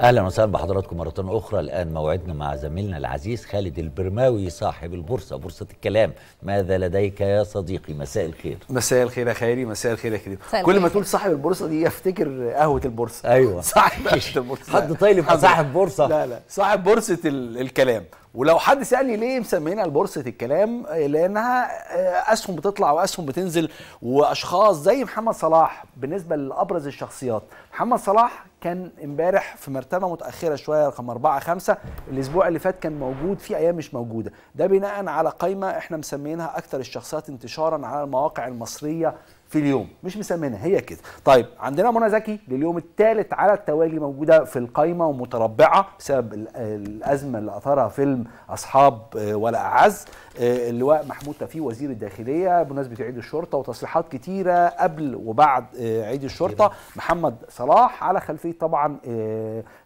اهلا وسهلا بحضراتكم مره اخرى الان موعدنا مع زميلنا العزيز خالد البرماوي صاحب البورصه بورصه الكلام ماذا لديك يا صديقي مساء الخير مساء الخير يا خيري مساء الخير يا كريم كل ما تقول صاحب البورصه دي افتكر قهوه البورصه ايوه صاحب قهوه البورصه حد طيب صاحب بورصه لا لا صاحب بورصه الكلام ولو حد سالني ليه مسمينها بورصه الكلام آه، لانها آه، اسهم بتطلع واسهم بتنزل واشخاص زي محمد صلاح بالنسبه لابرز الشخصيات محمد صلاح كان امبارح في مرتبه متاخره شويه رقم 4 5 الاسبوع اللي فات كان موجود في ايام مش موجوده ده بناء على قائمه احنا مسمينها اكثر الشخصيات انتشارا على المواقع المصريه في اليوم مش مسمينها هي كده طيب عندنا منى زكي لليوم الثالث على التوالي موجوده في القايمه ومتربعه بسبب الازمه اللي اثارها فيلم اصحاب آه، ولا اعز آه، اللواء محمود تفي وزير الداخليه بمناسبه عيد الشرطه وتصريحات كتيره قبل وبعد آه، عيد الشرطه محمد صلاح على خلفيه طبعا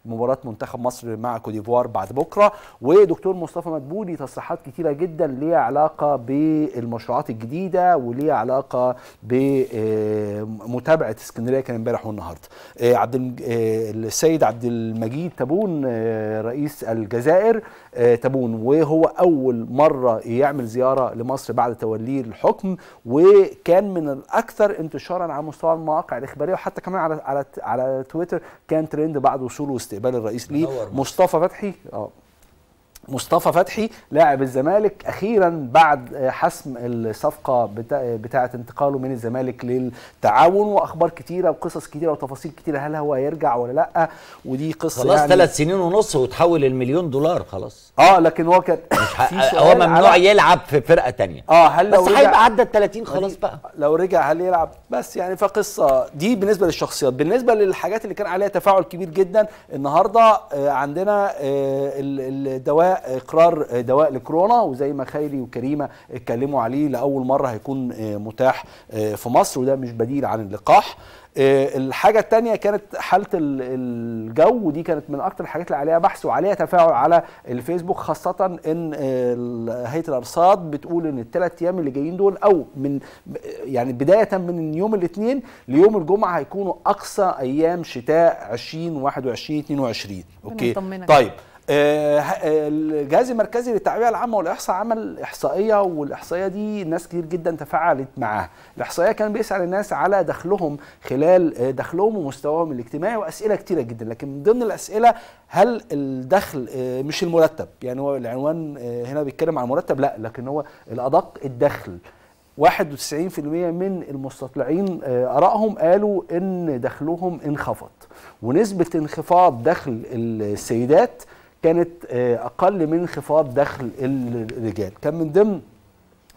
مباراه منتخب مصر مع كوديفوار بعد بكره ودكتور مصطفى مدبولي تصريحات كتيره جدا ليها علاقه بالمشروعات الجديده وليها علاقه ب لمتابعه اسكندريه كان امبارح والنهارده آه، عبد آه، السيد عبد المجيد تبون آه، رئيس الجزائر تبون وهو اول مره يعمل زياره لمصر بعد توليه الحكم وكان من الاكثر انتشارا على مستوى المواقع الاخباريه وحتى كمان على على على تويتر كان ترند بعد وصوله واستقبال الرئيس ليه مصطفى فتحي اه مصطفى فتحي لاعب الزمالك اخيرا بعد آه، حسم الصفقه آه، بتاعه انتقاله من الزمالك للتعاون واخبار كتيره وقصص كتيره وتفاصيل كتيره هل هو هيرجع ولا لا ودي قصه خلاص يعني ثلاث سنين ونص وتحول المليون دولار خلاص اه لكن هو كان هو ممنوع على... يلعب في فرقه تانية اه هل لو بس هيبقى عدى ال 30 خلاص بقى لو رجع هل يلعب بس يعني فقصه دي بالنسبه للشخصيات بالنسبه للحاجات اللي كان عليها تفاعل كبير جدا النهارده آه، عندنا الدوام اقرار دواء لكورونا وزي ما خيري وكريمه اتكلموا عليه لاول مره هيكون آه، متاح آه، في مصر وده مش بديل عن اللقاح آه، الحاجة التانية كانت حالة الجو ودي كانت من أكتر الحاجات اللي عليها بحث وعليها تفاعل على الفيسبوك خاصة إن هيئة الأرصاد بتقول إن الثلاث أيام اللي جايين دول أو من يعني بداية من يوم الاثنين ليوم الجمعة هيكونوا أقصى أيام شتاء 2021 22 أوكي طيب آه، آه، الجهاز المركزي للتعبئه العامه والاحصاء عمل احصائيه والاحصائيه دي ناس كتير جدا تفاعلت معاها الاحصائيه كان بيسال الناس على دخلهم خلال آه، دخلهم ومستواهم الاجتماعي واسئله كتيره جدا لكن من ضمن الاسئله هل الدخل مش المرتب يعني هو العنوان هنا بيتكلم عن المرتب لا لكن هو الادق الدخل 91% من المستطلعين آرائهم قالوا إن دخلهم انخفض ونسبة انخفاض دخل السيدات كانت آه، اقل من انخفاض دخل الرجال كان من ضمن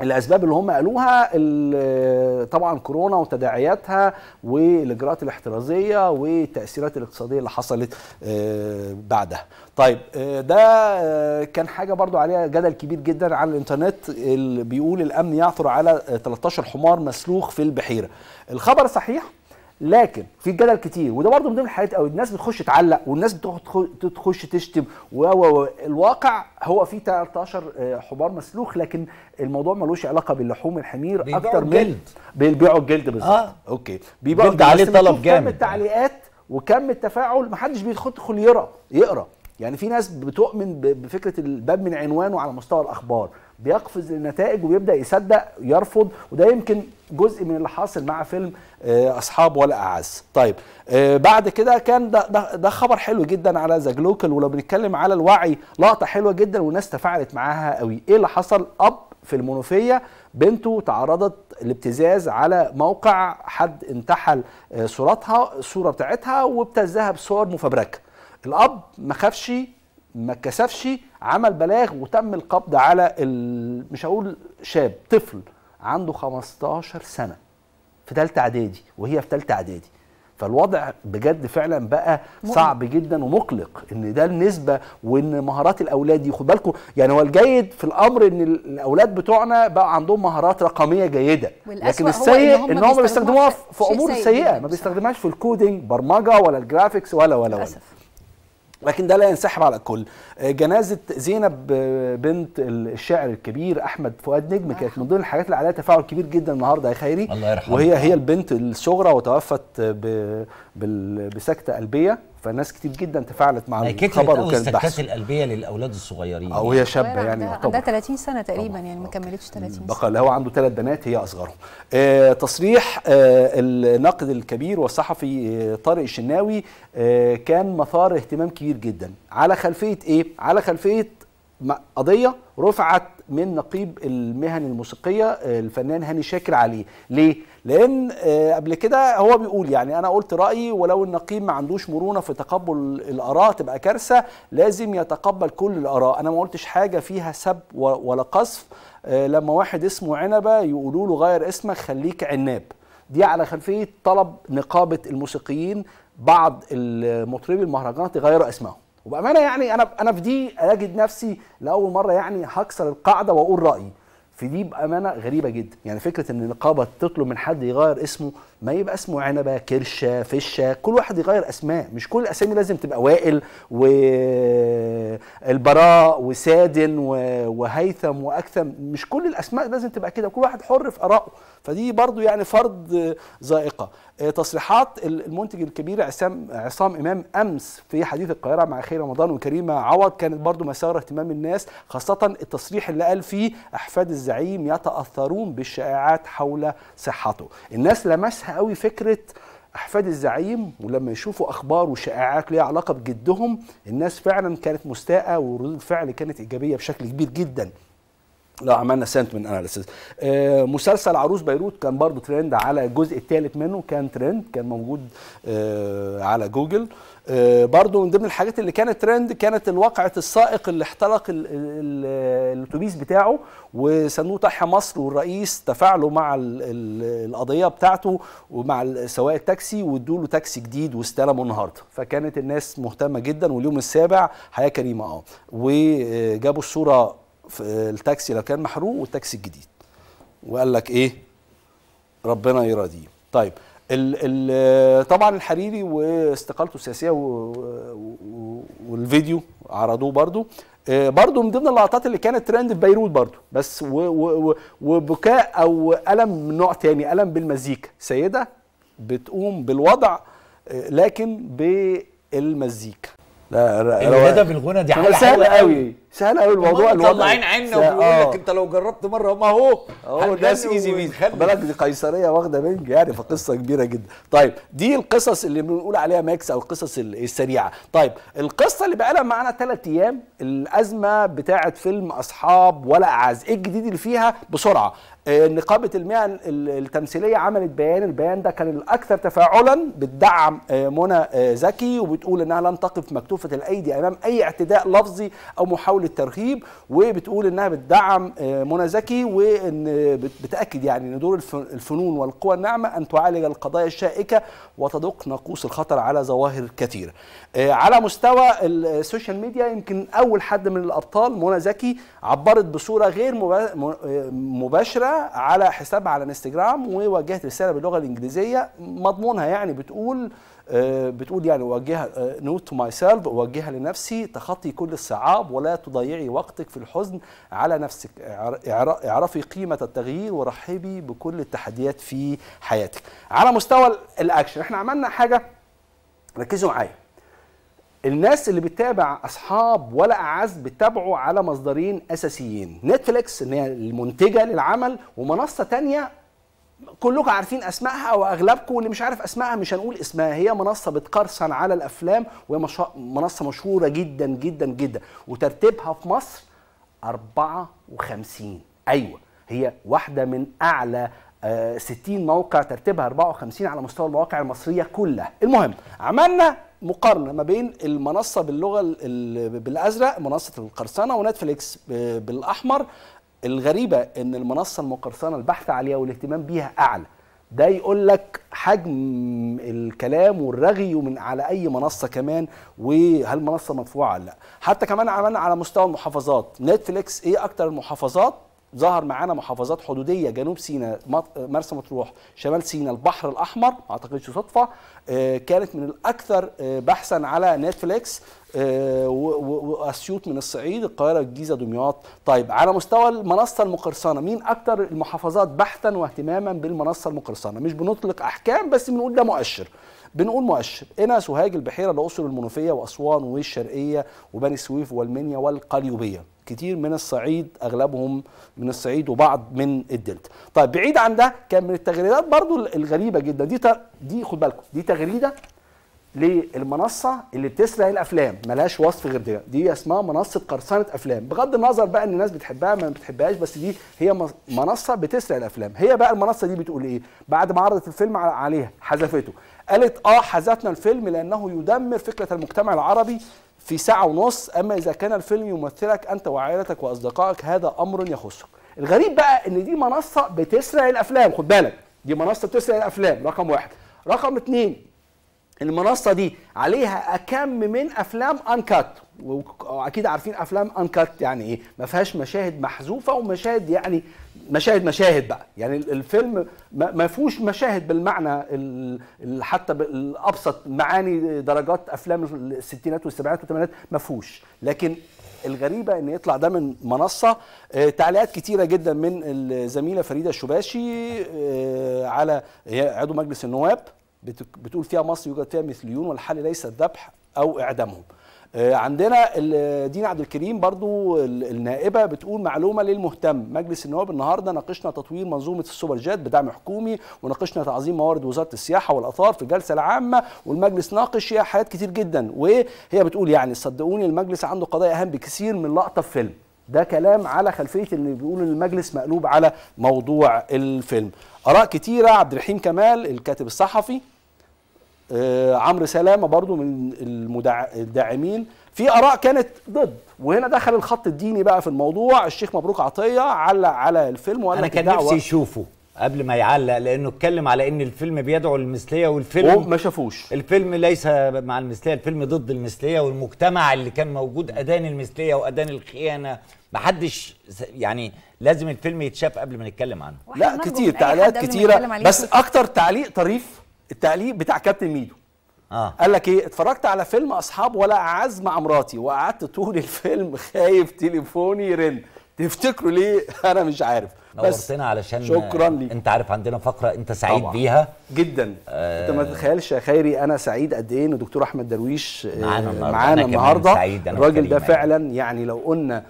الاسباب اللي هم قالوها آه، طبعا كورونا وتداعياتها والاجراءات الاحترازيه والتاثيرات الاقتصاديه اللي حصلت آه، بعدها طيب ده كان حاجه برضو عليها جدل كبير جدا على الانترنت اللي بيقول الامن يعثر على 13 حمار مسلوخ في البحيره الخبر صحيح لكن في جدل كتير وده برضه من ضمن الحاجات قوي الناس بتخش تعلق والناس بتخش تشتم و الواقع هو في 13 آه، حبار مسلوخ لكن الموضوع ملوش علاقه باللحوم الحمير اكتر من بيبيعوا الجلد بالظبط آه. اوكي بيبيعوا الجلد عليه طلب جامد كم التعليقات وكم التفاعل محدش بيدخل يقرا يقرا يعني في ناس بتؤمن بفكره الباب من عنوانه على مستوى الاخبار بيقفز للنتائج وبيبدا يصدق يرفض وده يمكن جزء من اللي حاصل مع فيلم آه، اصحاب ولا اعز طيب آه، بعد كده كان ده, ده, ده خبر حلو جدا على ذا جلوكال ولو بنتكلم على الوعي لقطه حلوه جدا والناس تفاعلت معاها قوي ايه اللي حصل اب في المنوفيه بنته تعرضت لابتزاز على موقع حد انتحل آه، صورتها الصوره بتاعتها وابتزها بصور مفبركه الاب ما خافش ما اتكسفش عمل بلاغ وتم القبض على مش هقول شاب طفل عنده 15 سنه في ثالثه اعدادي وهي في ثالثه اعدادي فالوضع بجد فعلا بقى صعب جدا ومقلق ان ده النسبه وان مهارات الاولاد دي خد بالكم يعني هو الجيد في الامر ان الاولاد بتوعنا بقى عندهم مهارات رقميه جيده لكن السيء ان هم بيستخدموها في امور سيئه ما بيستخدمهاش في الكودينج برمجه ولا الجرافيكس ولا ولا ولا, ولا. لكن ده لا ينسحب على الكل آه، جنازه زينب آه، بنت الشاعر الكبير احمد فؤاد نجم كانت من ضمن الحاجات اللي عليها تفاعل كبير جدا النهارده يا خيري الله يرحمه وهي هي البنت الصغرى وتوفت بسكته قلبيه فناس كتير جدا تفاعلت مع الخبر وكانت بحث القلبيه للاولاد الصغيرين او هي شابه يعني ده, عندها 30 سنه تقريبا طبعا. يعني ما كملتش 30 سنه بقى هو عنده ثلاث بنات هي اصغرهم آه تصريح آه الناقد الكبير والصحفي آه طارق الشناوي آه كان مثار اهتمام كبير جدا على خلفيه ايه على خلفيه قضيه رفعت من نقيب المهن الموسيقيه آه، الفنان هاني شاكر عليه ليه لان آه، قبل كده هو بيقول يعني انا قلت رايي ولو النقيب ما عندوش مرونه في تقبل الاراء تبقى كارثه لازم يتقبل كل الاراء انا ما قلتش حاجه فيها سب ولا قصف آه، لما واحد اسمه عنبه يقولوا له غير اسمك خليك عناب دي على خلفيه طلب نقابه الموسيقيين بعض المطربي المهرجانات يغيروا اسمهم وبامانه يعني انا انا في دي اجد نفسي لاول مره يعني هكسر القاعده واقول رايي في دي بامانه غريبه جدا يعني فكره ان النقابه تطلب من حد يغير اسمه ما يبقى اسمه عنبه كرشه فشه كل واحد يغير اسماء مش كل الاسامي لازم تبقى وائل والبراء وسادن وهيثم واكثم مش كل الاسماء لازم تبقى كده كل واحد حر في ارائه فدي برضو يعني فرض ذائقه آه، تصريحات المنتج الكبير عصام عصام امام امس في حديث القاهره مع خير رمضان وكريمه عوض كانت برضو مسار اهتمام الناس خاصه التصريح اللي قال فيه احفاد الزعيم يتأثرون بالشائعات حول صحته الناس لمسها قوي فكرة احفاد الزعيم ولما يشوفوا اخبار وشائعات ليها علاقه بجدهم الناس فعلا كانت مستاءه وردود الفعل كانت ايجابيه بشكل كبير جدا لا عملنا سنتمنت اناليسيس آه، مسلسل عروس بيروت كان برضو ترند على الجزء الثالث منه كان ترند كان موجود آه، على جوجل آه، برضو من ضمن الحاجات اللي كانت ترند كانت الواقعة السائق اللي احترق الاتوبيس بتاعه وصندوق تحيا مصر والرئيس تفاعلوا مع القضية بتاعته ومع سواق التاكسي وادوا له تاكسي جديد واستلمه النهارده فكانت الناس مهتمة جدا واليوم السابع حياة كريمة اه وجابوا الصورة التاكسي لو كان محروق والتاكسي الجديد وقال لك ايه ربنا يراضيه طيب ال ال طبعا الحريري واستقالته السياسيه والفيديو عرضوه برضو آه، برضو من ضمن اللقطات اللي كانت ترند في بيروت برضو بس وبكاء او الم من نوع تاني الم بالمزيكا سيده بتقوم بالوضع آه، لكن بالمزيكا لا لا إيه، الهدف الغنى دي حاجه سهله قوي سهله قوي الموضوع الوضع طالعين عنا وبيقول لك آه. انت لو جربت مره ما هو اهو ده ايزي بيز بلد بالك دي قيصريه واخده منك يعني فقصه كبيره جدا طيب دي القصص اللي بنقول عليها ماكس او القصص السريعه طيب القصه اللي بقى لها معانا ثلاث ايام الازمه بتاعه فيلم اصحاب ولا اعز ايه الجديد اللي فيها بسرعه آه، نقابه المهن التمثيليه عملت بيان البيان ده كان الاكثر تفاعلا بتدعم آه، منى آه، زكي وبتقول انها لن تقف مكتوفه الايدي امام اي اعتداء لفظي او محاوله ترهيب وبتقول انها بتدعم منى زكي وان بتاكد يعني ان دور الفنون والقوى الناعمه ان تعالج القضايا الشائكه وتدق ناقوس الخطر على ظواهر كثيره على مستوى السوشيال ميديا يمكن اول حد من الابطال منى زكي عبرت بصوره غير مباشره على حسابها على انستجرام ووجهت رساله باللغه الانجليزيه مضمونها يعني بتقول آه، بتقول يعني وجهها نوت تو ماي سيلف وجهها لنفسي تخطي كل الصعاب ولا تضيعي وقتك في الحزن على نفسك اعرفي قيمه التغيير ورحبي بكل التحديات في حياتك على مستوى الاكشن احنا عملنا حاجه ركزوا معايا الناس اللي بتتابع اصحاب ولا اعز بتتابعوا على مصدرين اساسيين نتفليكس اللي هي المنتجه للعمل ومنصه تانية كلكم عارفين اسمائها واغلبكم واللي مش عارف اسمائها مش هنقول اسمها هي منصه بتقرصن على الافلام وهي منصه مشهوره جدا جدا جدا وترتيبها في مصر 54 ايوه هي واحده من اعلى 60 آه، موقع ترتيبها 54 على مستوى المواقع المصريه كلها المهم عملنا مقارنه ما بين المنصه باللغه بالازرق منصه القرصنه ونتفليكس بالاحمر الغريبه ان المنصه المقرصنه البحث عليها والاهتمام بيها اعلى ده يقول لك حجم الكلام والرغي من على اي منصه كمان وهل منصه مدفوعه ولا لا حتى كمان عملنا على مستوى المحافظات نتفليكس ايه اكتر المحافظات ظهر معانا محافظات حدوديه جنوب سيناء مرسى مطروح شمال سيناء البحر الاحمر ما اعتقدش صدفه آه، كانت من الاكثر آه، بحثا على نتفليكس آه، واسيوط من الصعيد القاهره الجيزه دمياط طيب على مستوى المنصه المقرصنه مين اكثر المحافظات بحثا واهتماما بالمنصه المقرصنه مش بنطلق احكام بس بنقول ده مؤشر بنقول مؤشر هنا سوهاج البحيره الاقصر المنوفيه واسوان والشرقيه وبني سويف والمنيا والقليوبيه كتير من الصعيد اغلبهم من الصعيد وبعض من الدلتا طيب بعيد عن ده كان من التغريدات برضو الغريبه جدا دي دي خد بالكم دي تغريده للمنصه اللي بتسرق الافلام ملهاش وصف غير ده دي اسمها منصه قرصنه افلام بغض النظر بقى ان الناس بتحبها ما بتحبهاش بس دي هي منصه بتسرق الافلام هي بقى المنصه دي بتقول ايه بعد ما عرضت الفيلم عليها حذفته قالت اه حذفنا الفيلم لانه يدمر فكره المجتمع العربي في ساعة ونص أما إذا كان الفيلم يمثلك أنت وعائلتك وأصدقائك هذا أمر يخصك الغريب بقى إن دي منصة بتسرق الأفلام خد بالك دي منصة بتسرق الأفلام رقم واحد رقم اتنين المنصة دي عليها أكم من أفلام أنكات واكيد عارفين افلام انكات يعني ايه ما فيهاش مشاهد محذوفه ومشاهد يعني مشاهد مشاهد بقى يعني الفيلم ما فيهوش مشاهد بالمعنى حتى الابسط معاني درجات افلام الستينات والسبعينات والثمانينات ما فيهوش لكن الغريبه ان يطلع ده من منصه آه، تعليقات كتيره جدا من الزميله فريده الشباشي آه، على عضو مجلس النواب بتقول فيها مصر يوجد فيها مثليون والحل ليس الذبح او اعدامهم آه، عندنا دين عبد الكريم برضو النائبه بتقول معلومه للمهتم مجلس النواب النهارده ناقشنا تطوير منظومه السوبر جيت بدعم حكومي وناقشنا تعظيم موارد وزاره السياحه والاثار في الجلسه العامه والمجلس ناقش فيها حاجات كتير جدا وهي بتقول يعني صدقوني المجلس عنده قضايا اهم بكثير من لقطه في فيلم ده كلام على خلفيه اللي بيقول ان المجلس مقلوب على موضوع الفيلم اراء كتيره عبد الرحيم كمال الكاتب الصحفي آه، عمرو سلامه برضو من الداعمين في اراء كانت ضد وهنا دخل الخط الديني بقى في الموضوع الشيخ مبروك عطيه علق على الفيلم وقال انا كان نفسي يشوفه قبل ما يعلق لانه اتكلم على ان الفيلم بيدعو للمثليه والفيلم ما شافوش الفيلم ليس مع المثليه الفيلم ضد المثليه والمجتمع اللي كان موجود ادان المثليه وادان الخيانه محدش يعني لازم الفيلم يتشاف قبل ما نتكلم عنه لا كتير تعليقات كتيره بس اكتر تعليق طريف التعليق بتاع كابتن ميدو آه. قال لك ايه اتفرجت على فيلم اصحاب ولا اعز مع مراتي وقعدت طول الفيلم خايف تليفوني يرن تفتكروا ليه انا مش عارف بس نورتنا علشان شكرا لي انت عارف عندنا فقره انت سعيد طبعا. بيها جدا آه انت ما تتخيلش يا خيري انا سعيد قد ايه ان دكتور احمد درويش معانا, آه، معانا النهارده الراجل ده فعلا يعني لو قلنا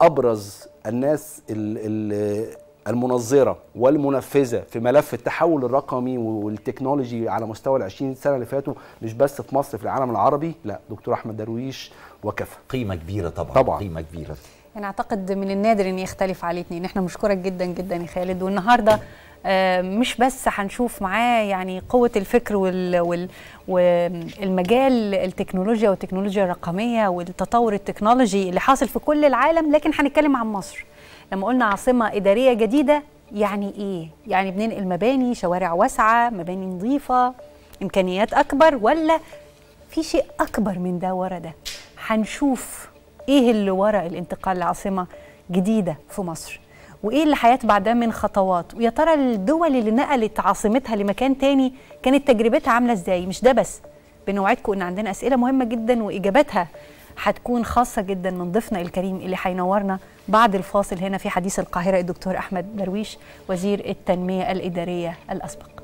ابرز الناس اللي المنظرة والمنفذة في ملف التحول الرقمي والتكنولوجي على مستوى ال 20 سنة اللي فاتوا مش بس في مصر في العالم العربي لا دكتور أحمد درويش وكفى قيمة كبيرة طبعا طبعا قيمة كبيرة يعني أعتقد من النادر أن يختلف عليه اتنين احنا مشكورك جدا جدا يا خالد والنهاردة آه، مش بس هنشوف معاه يعني قوة الفكر وال وال والمجال التكنولوجيا والتكنولوجيا الرقمية والتطور التكنولوجي اللي حاصل في كل العالم لكن هنتكلم عن مصر لما قلنا عاصمه اداريه جديده يعني ايه يعني بننقل مباني شوارع واسعه مباني نظيفه امكانيات اكبر ولا في شيء اكبر من ده ورا ده هنشوف ايه اللي ورا الانتقال لعاصمه جديده في مصر وايه اللي هيتبع ده من خطوات ويا ترى الدول اللي نقلت عاصمتها لمكان تاني كانت تجربتها عامله ازاي مش ده بس بنوعدكم ان عندنا اسئله مهمه جدا واجاباتها هتكون خاصه جدا من ضيفنا الكريم اللي هينورنا بعد الفاصل هنا في حديث القاهره الدكتور احمد درويش وزير التنميه الاداريه الاسبق.